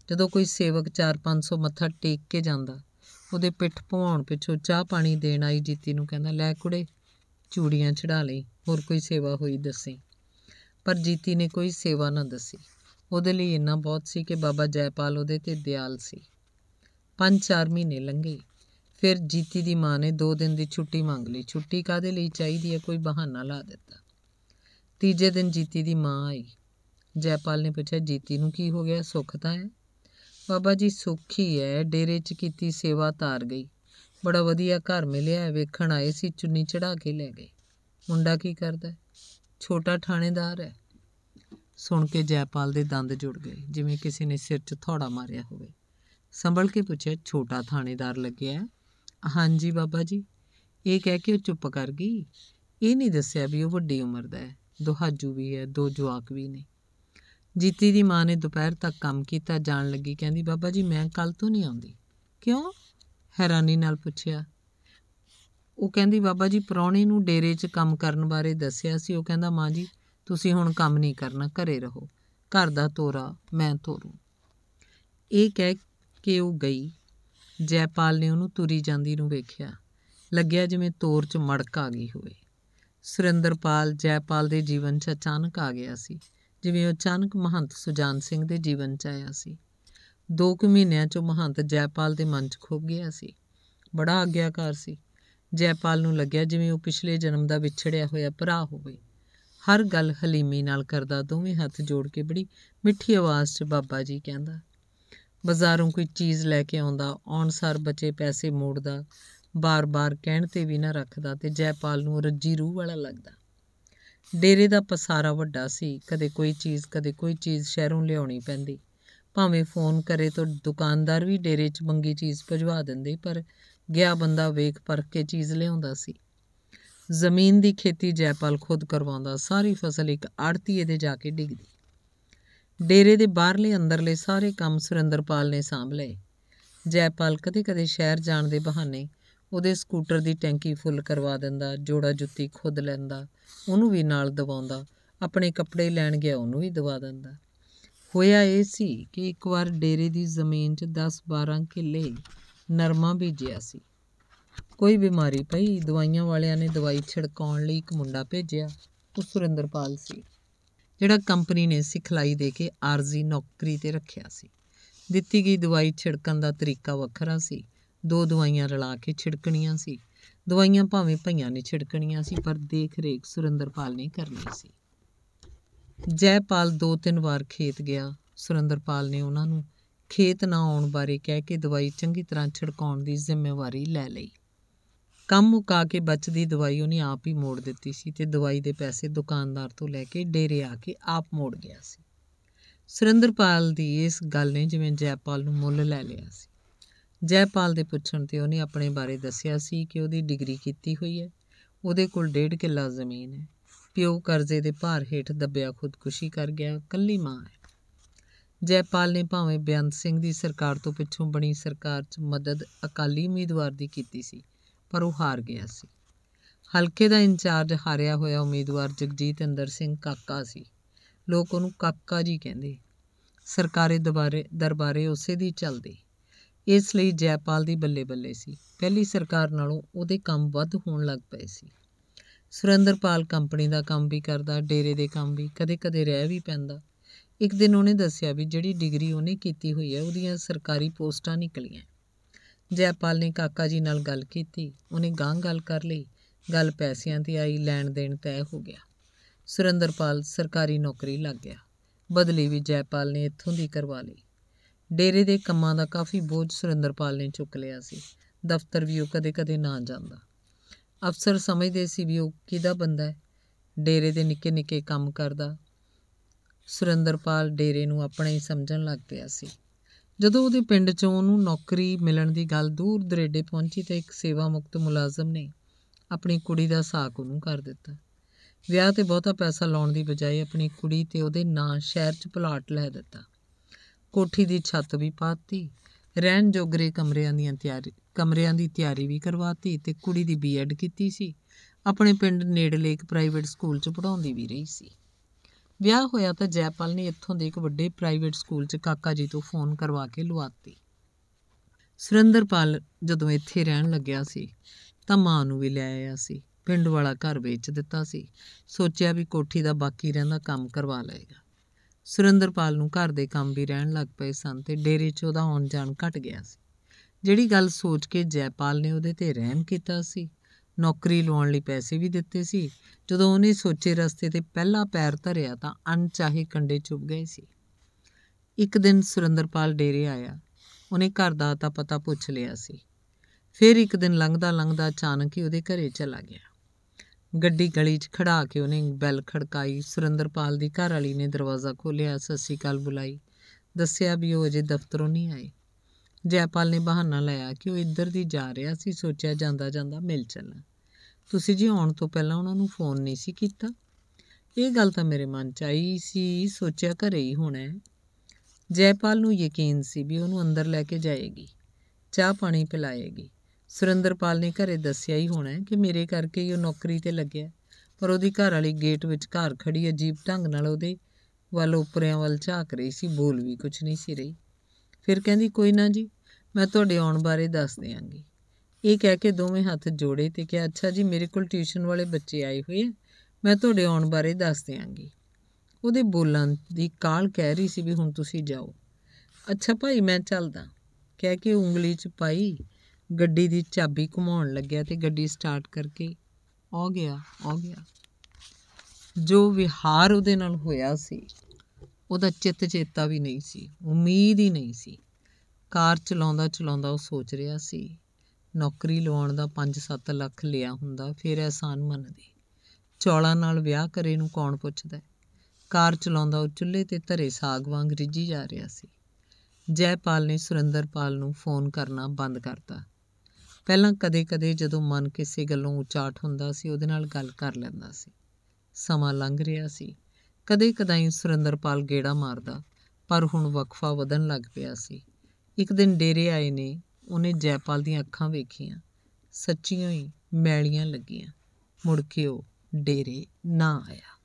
ਜਦੋਂ ਕੋਈ ਸੇਵਕ 4-500 ਮੱਥਾ ਟੇਕ ਕੇ ਜਾਂਦਾ ਉਹਦੇ ਪਿੱਠ ਭਵਾਉਣ ਪਿੱਛੋਂ ਚਾਹ ਪਾਣੀ ਦੇਣ ਆਈ ਜੀਤੀ ਨੂੰ ਕਹਿੰਦਾ ਲੈ ਕੁੜੇ ਚੂੜੀਆਂ ਚੜਾ ਲਈ ਹੋਰ ਕੋਈ ਸੇਵਾ ਹੋਈ ਦੱਸੀ ਪਰ ਜੀਤੀ ਨੇ ਕੋਈ ਸੇਵਾ ਨਾ ਦੱਸੀ ਉਹਦੇ ਲਈ ਇੰਨਾ ਬਹੁਤ ਸੀ ਕਿ ਬਾਬਾ ਜੈਪਾਲ ਉਹਦੇ ਤੇ ਦਿਆਲ ਸੀ 5-4 ਮਹੀਨੇ ਲੰਘੇ ਫਿਰ ਜੀਤੀ ਦੀ ਮਾਂ ਨੇ 2 ਦਿਨ ਦੀ ਛੁੱਟੀ ਮੰਗ ਲਈ ਛੁੱਟੀ ਕਾਦੇ ਲਈ ਚਾਹੀਦੀ ਹੈ ਕੋਈ ਬਹਾਨਾ ਲਾ ਦਿੱਤਾ ਤੀਜੇ ਦਿਨ ਜੀਤੀ ਦੀ ਮਾਂ ਆਈ ਜੈਪਾਲ ਨੇ ਪੁੱਛਿਆ ਜੀਤੀ ਨੂੰ ਕੀ ਹੋ ਗਿਆ ਸੁੱਖ ਤਾਂ ਹੈ ਬਾਬਾ ਜੀ ਸੁਖੀ ਹੈ ਡੇਰੇ 'ਚ ਕੀਤੀ ਸੇਵਾ ਤਾਰ ਗਈ ਬੜਾ ਵਧੀਆ ਘਰ ਮਿਲਿਆ ਵੇਖਣ ਆਏ ਸੀ ਚੁੰਨੀ ਚੜਾ ਕੇ ਲੈ ਗਏ ਮੁੰਡਾ ਕੀ ਕਰਦਾ ਛੋਟਾ ਥਾਣੇਦਾਰ ਹੈ ਸੁਣ ਕੇ ਜੈਪਾਲ ਦੇ ਦੰਦ ਜੁੜ ਗਏ ਜਿਵੇਂ ਕਿਸੇ ਨੇ ਸਿਰ 'ਚ ਥੋੜਾ ਮਾਰਿਆ ਹੋਵੇ ਸੰਭਲ ਕੇ ਪੁੱਛਿਆ ਛੋਟਾ ਥਾਣੇਦਾਰ ਲੱਗਿਆ ਹਾਂਜੀ ਬਾਬਾ ਜੀ ਇਹ ਕਹਿ ਕੇ ਉਹ ਚੁੱਪ ਕਰ ਗਈ ਇਹ ਨਹੀਂ ਦੱਸਿਆ ਵੀ ਉਹ ਵੱਡੀ ਉਮਰ ਦਾ ਹੈ ਦੁਹਾਜੂ ਵੀ ਹੈ ਦੋ ਜਵਾਕ ਵੀ ਨੇ ਜੀਤੀ ਦੀ ਮਾਂ ਨੇ ਦੁਪਹਿਰ ਤੱਕ ਕੰਮ ਕੀਤਾ ਜਾਣ ਲੱਗੀ ਕਹਿੰਦੀ ਬਾਬਾ ਜੀ ਮੈਂ ਕੱਲ ਤੋਂ ਨਹੀਂ ਆਉਂਦੀ ਕਿਉਂ ਹੈਰਾਨੀ ਨਾਲ ਪੁੱਛਿਆ ਉਹ ਕਹਿੰਦੀ ਬਾਬਾ ਜੀ ਪਰੌਣੇ ਨੂੰ ਡੇਰੇ 'ਚ ਕੰਮ ਕਰਨ ਬਾਰੇ ਦੱਸਿਆ ਸੀ ਉਹ ਕਹਿੰਦਾ ਮਾਂ ਜੀ ਤੁਸੀਂ ਹੁਣ ਕੰਮ ਨਹੀਂ ਕਰਨਾ ਘਰੇ ਰਹੋ ਘਰ ਦਾ ਤੋਰਾ ਮੈਂ ਤੋਰੂ ਇਹ ਕਹਿ ਕੇ ਉਹ ਗਈ ਜੈਪਾਲ ਨੇ ਉਹਨੂੰ ਤੁਰੀ ਜਾਂਦੀ ਨੂੰ ਵੇਖਿਆ ਲੱਗਿਆ ਜਿਵੇਂ ਤੋਰ 'ਚ ਮੜਕ ਆ ਗਈ ਹੋਵੇ ਸੁਰਿੰਦਰਪਾਲ ਜੈਪਾਲ ਦੇ ਜੀਵਨ 'ਚ ਅਚਾਨਕ ਆ ਗਿਆ ਸੀ ਜਿਵੇਂ ਉਹ ਅਚਾਨਕ ਮਹੰਤ ਸੁਜਾਨ ਸਿੰਘ ਦੇ ਜੀਵਨ 'ਚ ਆਇਆ ਸੀ ਦੋ ਕੁ ਮਹੀਨਿਆਂ 'ਚ ਮਹੰਤ ਜੈਪਾਲ ਦੇ ਮਨ 'ਚ ਖੁੱਭ ਗਿਆ ਸੀ ਬੜਾ ਆਗਿਆਕਾਰ ਸੀ ਜੈਪਾਲ ਨੂੰ ਲੱਗਿਆ ਜਿਵੇਂ ਉਹ ਪਿਛਲੇ ਜਨਮ ਦਾ ਵਿਛੜਿਆ ਹੋਇਆ ਭਰਾ ਹੋਵੇ ਹਰ ਗੱਲ ਹਲੀਮੀ ਨਾਲ ਕਰਦਾ ਦੋਵੇਂ ਹੱਥ ਜੋੜ ਕੇ ਬੜੀ ਮਿੱਠੀ ਆਵਾਜ਼ 'ਚ ਬਾਬਾ ਜੀ ਕਹਿੰਦਾ ਬਾਜ਼ਾਰੋਂ ਕੋਈ ਚੀਜ਼ ਲੈ ਕੇ ਆਉਂਦਾ ਔਨਸਰ ਬਚੇ ਪੈਸੇ ਮੋੜਦਾ ਬਾਰ-ਬਾਰ ਕਹਿਣ ਤੇ ਵੀ ਨਾ ਰੱਖਦਾ ਤੇ ਜੈਪਾਲ ਨੂੰ ਰੱਜੀ ਰੂਹ ਵਾਲਾ ਲੱਗਦਾ ਡੇਰੇ ਦਾ ਪਸਾਰਾ ਵੱਡਾ ਸੀ ਕਦੇ ਕੋਈ ਚੀਜ਼ ਕਦੇ ਕੋਈ ਚੀਜ਼ ਸ਼ਹਿਰੋਂ ਲਿਆਉਣੀ ਪੈਂਦੀ ਭਾਵੇਂ ਫੋਨ ਕਰੇ ਤਾਂ ਦੁਕਾਨਦਾਰ ਵੀ ਡੇਰੇ 'ਚ ਮੰਗੀ ਚੀਜ਼ ਭਜਵਾ ਦਿੰਦੇ ਪਰ ਗਿਆ ਬੰਦਾ ਵੇਖ ਪਰਖ ਕੇ ਚੀਜ਼ ਲਿਆਉਂਦਾ ਸੀ ਜ਼ਮੀਨ ਦੀ ਖੇਤੀ ਜੈਪਾਲ ਖੁਦ ਕਰਵਾਉਂਦਾ ਸਾਰੀ ਫਸਲ ਇੱਕ ਆੜਤੀਏ ਦੇ ਜਾ ਕੇ ਡਿੱਗਦੀ ਡੇਰੇ ਦੇ ਬਾਹਰਲੇ ਅੰਦਰਲੇ ਸਾਰੇ ਕੰਮ ਸੁਰਿੰਦਰਪਾਲ ਨੇ ਸੰਭ ਲਏ ਜੈਪਾਲ ਕਦੇ-ਕਦੇ ਸ਼ਹਿਰ ਜਾਣ ਦੇ ਬਹਾਨੇ ਉਹਦੇ ਸਕੂਟਰ ਦੀ ਟੈਂਕੀ ਫੁੱਲ ਕਰਵਾ ਦਿੰਦਾ ਜੋੜਾ ਜੁੱਤੀ ਖੁਦ ਲੈਂਦਾ ਉਹਨੂੰ ਵੀ ਨਾਲ ਦਵਾਉਂਦਾ ਆਪਣੇ ਕੱਪੜੇ ਲੈਣ ਗਿਆ ਉਹਨੂੰ ਵੀ ਦਵਾ ਦਿੰਦਾ ਹੋਇਆ ਇਹ ਸੀ ਕਿ ਇੱਕ ਵਾਰ ਡੇਰੇ ਦੀ ਜ਼ਮੀਨ 'ਚ 10-12 ਕਿੱਲੇ ਨਰਮਾ ਬੀਜਿਆ ਸੀ ਕੋਈ ਬਿਮਾਰੀ ਪਈ ਦਵਾਈਆਂ ਵਾਲਿਆਂ ਨੇ ਦਵਾਈ ਛਿੜਕਾਉਣ ਲਈ ਇੱਕ ਮੁੰਡਾ ਭੇਜਿਆ ਉਹ ਸੁਰਿੰਦਰਪਾਲ ਸੀ ਜਿਹੜਾ ਕੰਪਨੀ ਨੇ ਸਿਖਲਾਈ ਦੇ ਕੇ ਆਰਜ਼ੀ ਨੌਕਰੀ ਤੇ ਰੱਖਿਆ ਸੀ ਦਿੱਤੀ ਗਈ ਦਵਾਈ ਛਿੜਕਣ ਦਾ ਤਰੀਕਾ ਵੱਖਰਾ ਸੀ ਦੋ ਦਵਾਈਆਂ ਰਲਾ ਕੇ ਛਿੜਕਣੀਆਂ ਸੀ ਦਵਾਈਆਂ ਭਾਵੇਂ ਭਈਆਂ ਨੇ ਛਿੜਕਣੀਆਂ ਸੀ ਪਰ ਦੇਖ ਰੇਖ ਸੁਰਿੰਦਰਪਾਲ ਨੇ ਕਰਨੀ ਸੀ ਜੈਪਾਲ ਦੋ ਤਿੰਨ ਵਾਰ ਖੇਤ ਗਿਆ ਸੁਰਿੰਦਰਪਾਲ ਨੇ ਉਹਨਾਂ ਨੂੰ ਖੇਤ ਨਾ ਆਉਣ ਬਾਰੇ ਕਹਿ ਕੇ ਦਵਾਈ ਚੰਗੀ ਤਰ੍ਹਾਂ ਛਿੜਕਾਉਣ ਦੀ ਜ਼ਿੰਮੇਵਾਰੀ ਲੈ ਲਈ ਕੰਮ ਮੁਕਾ ਕੇ ਬਚਦੀ ਦਵਾਈ ਉਹਨੇ ਆਪ ਹੀ ਮੋੜ ਦਿੱਤੀ ਸੀ ਤੇ ਦਵਾਈ ਦੇ ਪੈਸੇ ਦੁਕਾਨਦਾਰ ਤੋਂ ਲੈ ਕੇ ਡੇਰੇ ਆ ਕੇ ਆਪ ਮੋੜ ਗਿਆ ਸੀ ਸੁਰਿੰਦਰਪਾਲ ਦੀ ਇਸ ਗੱਲ ਨੇ ਜਿਵੇਂ ਜੈਪਾਲ ਨੂੰ ਮੁੱਲ ਲੈ ਲਿਆ ਸੀ ਜੈਪਾਲ ਦੇ ਪੁੱਛਣ ਤੇ ਉਹਨੇ ਆਪਣੇ ਬਾਰੇ ਦੱਸਿਆ ਸੀ ਕਿ ਉਹਦੀ ਡਿਗਰੀ ਕੀਤੀ ਹੋਈ ਹੈ ਉਹਦੇ ਕੋਲ ਡੇਢ ਕਿੱਲਾ ਜ਼ਮੀਨ ਹੈ ਪਿਓ ਕਰਜ਼ੇ ਦੇ ਭਾਰ ਹੇਠ ਦੱਬਿਆ ਖੁਦਕੁਸ਼ੀ ਕਰ ਗਿਆ ਕੱਲੀ ਮਾਂ ਹੈ ਜੈਪਾਲ ਨੇ ਭਾਵੇਂ ਬਿਆਨ ਸਿੰਘ ਦੀ ਸਰਕਾਰ ਤੋਂ ਪਿੱਛੋਂ ਬਣੀ ਸਰਕਾਰ 'ਚ ਮਦਦ ਅਕਾਲੀ ਉਮੀਦਵਾਰ ਦੀ ਕੀਤੀ ਸੀ ਪਰ ਉਹ ਹਾਰ ਗਿਆ ਸੀ ਹਲਕੇ ਦਾ ਇੰਚਾਰਜ ਹਾਰਿਆ ਹੋਇਆ ਉਮੀਦਵਾਰ ਜਗਜੀਤ ਅੰਦਰ ਸਿੰਘ ਕਾਕਾ ਸੀ ਲੋਕ ਉਹਨੂੰ ਕਾਕਾ ਜੀ ਕਹਿੰਦੇ ਸਰਕਾਰੀ ਦਰਬਾਰੇ ਦਰਬਾਰੇ ਉਸੇ ਦੀ ਚੱਲਦੀ ਇਸ ਲਈ ਜੈਪਾਲ ਦੀ ਬੱਲੇ ਬੱਲੇ ਸੀ ਪਹਿਲੀ ਸਰਕਾਰ ਨਾਲੋਂ ਉਹਦੇ ਕੰਮ ਵੱਧ ਹੋਣ ਲੱਗ ਪਏ ਸੀ ਸੁਰਿੰਦਰਪਾਲ ਕੰਪਨੀ ਦਾ ਕੰਮ ਵੀ ਕਰਦਾ ਡੇਰੇ ਦੇ ਕੰਮ ਵੀ ਕਦੇ-ਕਦੇ ਰਹਿ ਵੀ ਪੈਂਦਾ ਇੱਕ ਦਿਨ ਉਹਨੇ ਦੱਸਿਆ ਵੀ ਜਿਹੜੀ ਡਿਗਰੀ ਉਹਨੇ ਕੀਤੀ ਹੋਈ ਹੈ ਉਹਦੀਆਂ ਸਰਕਾਰੀ ਪੋਸਟਾਂ ਨਿਕਲੀਆਂ ਜੈਪਾਲ ਨੇ ਕਾਕਾ ਜੀ ਨਾਲ ਗੱਲ ਕੀਤੀ ਉਹਨੇ ਗਾਂ ਗੱਲ ਕਰ ਲਈ ਗੱਲ ਪੈਸਿਆਂ ਦੀ ਆਈ ਲੈਣ ਦੇਣ ਤੈ ਹੋ ਗਿਆ ਸੁਰਿੰਦਰਪਾਲ ਸਰਕਾਰੀ ਨੌਕਰੀ ਲੱਗ ਗਿਆ ਬਦਲੀ ਵੀ ਜੈਪਾਲ ਨੇ ਇੱਥੋਂ ਦੀ ਕਰਵਾ ਲਈ ਡੇਰੇ ਦੇ ਕੰਮਾਂ ਦਾ ਕਾਫੀ ਬੋਝ ਸੁਰਿੰਦਰਪਾਲ ਨੇ ਚੁੱਕ ਲਿਆ ਸੀ ਦਫ਼ਤਰ ਵੀ ਉਹ ਕਦੇ-ਕਦੇ ਨਾ ਜਾਂਦਾ ਅਫਸਰ ਸਮਝਦੇ ਸੀ ਵੀ ਉਹ ਕਿਹਦਾ ਬੰਦਾ ਹੈ ਡੇਰੇ ਦੇ ਨਿੱਕੇ-ਨਿੱਕੇ ਕੰਮ ਕਰਦਾ ਸੁਰਿੰਦਰਪਾਲ ਡੇਰੇ ਨੂੰ ਆਪਣਾ ਹੀ ਸਮਝਣ ਲੱਗ ਪਿਆ ਸੀ ਜਦੋਂ ਉਹਦੇ ਪਿੰਡ 'ਚੋਂ ਉਹਨੂੰ ਨੌਕਰੀ ਮਿਲਣ ਦੀ ਗੱਲ ਦੂਰ ਦਰੇਡੇ ਪਹੁੰਚੀ ਤਾਂ ਇੱਕ ਸੇਵਾ ਮੁਕਤ ਮੁਲਾਜ਼ਮ ਨੇ ਆਪਣੀ ਕੁੜੀ ਦਾ ਸਾਕ ਉਹਨੂੰ ਕਰ ਦਿੱਤਾ ਵਿਆਹ ਤੇ ਬਹੁਤਾ ਪੈਸਾ ਲਾਉਣ ਦੀ ਬਜਾਏ ਆਪਣੀ ਕੁੜੀ ਤੇ ਉਹਦੇ ਨਾਂ ਸ਼ਹਿਰ 'ਚ ਪਲਾਟ ਲੈ ਦਿੱਤਾ ਕੋਠੀ ਦੀ ਛੱਤ ਵੀ ਪਾਤੀ ਰਹਿਣ ਜੋਗਰੇ ਕਮਰਿਆਂ ਦੀਆਂ ਤਿਆਰੀ ਕਮਰਿਆਂ ਦੀ ਤਿਆਰੀ ਵੀ ਕਰਵਾਤੀ ਤੇ ਕੁੜੀ ਦੀ ਬੀਐਡ ਕੀਤੀ ਸੀ ਆਪਣੇ ਪਿੰਡ ਨੇੜਲੇ ਇੱਕ ਪ੍ਰਾਈਵੇਟ ਸਕੂਲ 'ਚ ਪੜਾਉਂਦੀ ਵੀ ਰਹੀ ਸੀ ਵਿਆਹ ਹੋਇਆ ਤਾਂ ਜੈਪਾਲ ਨੇ ਇੱਥੋਂ ਦੇ ਇੱਕ ਵੱਡੇ ਪ੍ਰਾਈਵੇਟ ਸਕੂਲ 'ਚ ਕਾਕਾ ਜੀ ਤੋਂ ਫੋਨ ਕਰਵਾ ਕੇ ਲਵਾਤੀ ਸੁਰਿੰਦਰਪਾਲ ਜਦੋਂ ਇੱਥੇ ਰਹਿਣ ਲੱਗਿਆ ਸੀ ਤਾਂ ਮਾਂ ਨੂੰ ਵੀ ਲੈ ਆਇਆ ਸੀ ਪਿੰਡ ਵਾਲਾ ਘਰ ਵੇਚ ਦਿੱਤਾ ਸੀ ਸੋਚਿਆ ਵੀ ਕੋਠੀ ਦਾ ਬਾਕੀ ਰਹਿੰਦਾ ਕੰਮ ਕਰਵਾ ਲਏਗਾ ਸੁਰਿੰਦਰਪਾਲ ਨੂੰ ਘਰ ਦੇ ਕੰਮ ਵੀ ਰਹਿਣ ਲੱਗ ਪਏ ਸਨ ਤੇ ਡੇਰੇ 'ਚ ਉਹਦਾ ਆਉਣ ਜਾਣ ਘਟ ਗਿਆ ਸੀ ਜਿਹੜੀ ਗੱਲ ਸੋਚ ਕੇ ਜੈਪਾਲ ਨੇ ਉਹਦੇ ਤੇ ਰਹਿਮ ਕੀਤਾ ਸੀ ਨੌਕਰੀ ਲਵਾਉਣ ਲਈ ਪੈਸੇ ਵੀ ਦਿੱਤੇ ਸੀ ਜਦੋਂ ਉਹਨੇ ਸੋਚੇ ਰਸਤੇ ਤੇ ਪਹਿਲਾ ਪੈਰ ਧਰਿਆ ਤਾਂ ਅਣਚਾਹੇ ਕੰਡੇ ਚੁੱਭ ਗਏ ਸੀ ਇੱਕ ਦਿਨ ਸੁਰਿੰਦਰਪਾਲ ਡੇਰੇ ਆਇਆ ਉਹਨੇ ਘਰ ਦਾ ਤਾਂ ਪਤਾ ਪੁੱਛ ਲਿਆ ਸੀ ਫਿਰ ਇੱਕ ਦਿਨ ਲੰਘਦਾ ਲੰਘਦਾ ਅਚਾਨਕ ਹੀ ਉਹਦੇ ਘਰੇ ਚਲਾ ਗਿਆ ਗੱਡੀ ਗਲੀ 'ਚ ਖੜਾ ਕੇ ਉਹਨੇ ਬੈਲ ਖੜਕਾਈ ਸੁਰਿੰਦਰਪਾਲ ਦੀ ਘਰ ਵਾਲੀ ਨੇ ਦਰਵਾਜ਼ਾ ਖੋਲ੍ਹਿਆ ਸੱਸੀ ਕਾਲ ਬੁਲਾਈ ਦੱਸਿਆ ਵੀ ਉਹ ਅਜੇ ਦਫ਼ਤਰੋਂ ਨਹੀਂ ਆਏ ਜੈਪਾਲ ਨੇ ਬਹਾਨਾ ਲਾਇਆ ਕਿ ਉਹ ਇੱਧਰ ਦੀ ਜਾ ਰਿਹਾ ਸੀ ਸੋਚਿਆ ਜਾਂਦਾ ਜਾਂਦਾ ਮਿਲ ਚੱਲਾਂ ਤੁਸੀਂ ਜੀ ਆਉਣ ਤੋਂ ਪਹਿਲਾਂ ਉਹਨਾਂ ਨੂੰ ਫੋਨ ਨਹੀਂ ਸੀ ਕੀਤਾ ਇਹ ਗੱਲ ਤਾਂ ਮੇਰੇ ਮਨ 'ਚ ਆਈ ਸੀ ਸੋਚਿਆ ਘਰੇ ਹੀ ਹੋਣਾ ਜੈਪਾਲ ਨੂੰ ਯਕੀਨ ਸੀ ਵੀ ਉਹਨੂੰ ਅੰਦਰ ਲੈ ਕੇ ਜਾਏਗੀ ਚਾਹ ਪਾਣੀ ਪਿਲਾਏਗੀ ਸੁਰਿੰਦਰਪਾਲ ਨੇ ਘਰੇ ਦੱਸਿਆ ਹੀ ਹੋਣਾ ਕਿ ਮੇਰੇ ਕਰਕੇ ਹੀ ਉਹ ਨੌਕਰੀ ਤੇ ਲੱਗਿਆ ਪਰ ਉਹਦੀ ਘਰ ਵਾਲੀ ਗੇਟ ਵਿੱਚ ਘਰ ਖੜੀ ਅਜੀਬ ਢੰਗ ਨਾਲ ਉਹਦੇ ਵੱਲ ਉਪਰਿਆਂ ਵੱਲ ਝਾਕ ਰਹੀ ਸੀ ਬੋਲ ਵੀ ਕੁਝ ਨਹੀਂ ਸੀ ਰਹੀ ਫਿਰ ਕਹਿੰਦੀ ਕੋਈ ਨਾ ਜੀ ਮੈਂ ਤੁਹਾਡੇ ਆਉਣ ਬਾਰੇ ਦੱਸ ਦਿਆਂਗੀ ਇਹ ਕਹਿ ਕੇ ਦੋਵੇਂ ਹੱਥ ਜੋੜੇ ਤੇ ਕਿਹਾ ਅੱਛਾ ਜੀ ਮੇਰੇ ਕੋਲ ਟਿਊਸ਼ਨ ਵਾਲੇ ਬੱਚੇ ਆਏ ਹੋਏ ਮੈਂ ਤੁਹਾਡੇ ਆਉਣ ਬਾਰੇ ਦੱਸ ਦਿਆਂਗੀ ਉਹਦੇ ਬੋਲਾਂ ਦੀ ਕਾਲ ਕਹਿ ਰਹੀ ਸੀ ਵੀ ਹੁਣ ਤੁਸੀਂ ਜਾਓ ਅੱਛਾ ਭਾਈ ਮੈਂ ਚੱਲਦਾ ਕਹਿ ਕੇ ਉਂਗਲੀ 'ਚ ਪਾਈ ਗੱਡੀ ਦੀ ਚਾਬੀ ਘੁਮਾਉਣ ਲੱਗਿਆ ਤੇ ਗੱਡੀ ਸਟਾਰਟ ਕਰਕੇ ਆ ਗਿਆ ਆ ਗਿਆ ਜੋ ਵਿਹਾਰ ਉਹਦੇ ਨਾਲ ਹੋਇਆ ਸੀ ਉਹਦਾ ਚਿੱਤ ਚੇਤਾ ਵੀ ਨਹੀਂ ਸੀ ਉਮੀਦ ਹੀ ਨਹੀਂ ਸੀ ਕਾਰ ਚਲਾਉਂਦਾ ਚਲਾਉਂਦਾ ਉਹ ਸੋਚ ਰਿਹਾ ਸੀ ਨੌਕਰੀ ਲਵਾਉਣ ਦਾ 5-7 ਲੱਖ ਲਿਆ ਹੁੰਦਾ ਫਿਰ ਐਸਾਨ ਮੰਨਦੀ ਚੌਲਾਂ ਨਾਲ ਵਿਆਹ ਕਰੇ ਨੂੰ ਕੌਣ ਪੁੱਛਦਾ ਕਾਰ ਚਲਾਉਂਦਾ ਉਹ ਚੁੱਲ੍ਹੇ ਤੇ ਧਰੇ ਸਾਗ ਵਾਂਗ ਰਿੱਜੀ ਜਾ ਰਿਹਾ ਸੀ ਜੈਪਾਲ ਨੇ ਸੁਰਿੰਦਰਪਾਲ ਨੂੰ ਫੋਨ ਕਰਨਾ ਬੰਦ ਕਰਤਾ ਪਹਿਲਾਂ ਕਦੇ-ਕਦੇ ਜਦੋਂ ਮਨ ਕਿਸੇ ਗੱਲੋਂ ਉਚਾਟ ਹੁੰਦਾ ਸੀ ਉਹਦੇ ਨਾਲ ਗੱਲ ਕਰ ਲੈਂਦਾ ਸੀ ਸਮਾਂ ਲੰਘ ਰਿਹਾ ਸੀ ਕਦੇ-ਕਦਾਈ ਸੁਰਿੰਦਰਪਾਲ ਗੇੜਾ ਮਾਰਦਾ ਪਰ ਹੁਣ ਵਕਫਾ ਵਧਣ ਲੱਗ ਪਿਆ ਸੀ ਇੱਕ ਦਿਨ ਡੇਰੇ ਆਏ ਨੇ ਉਹਨੇ ਜੈਪਾਲ ਦੀਆਂ ਅੱਖਾਂ ਵੇਖੀਆਂ ਸੱਚੀਆਂ ਹੀ ਮੈਲੀਆਂ ਲੱਗੀਆਂ ਮੁੜ ਕੇ ਉਹ ਡੇਰੇ ਨਾ ਆਇਆ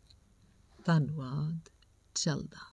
ਧੰਨਵਾਦ ਚੱਲਦਾ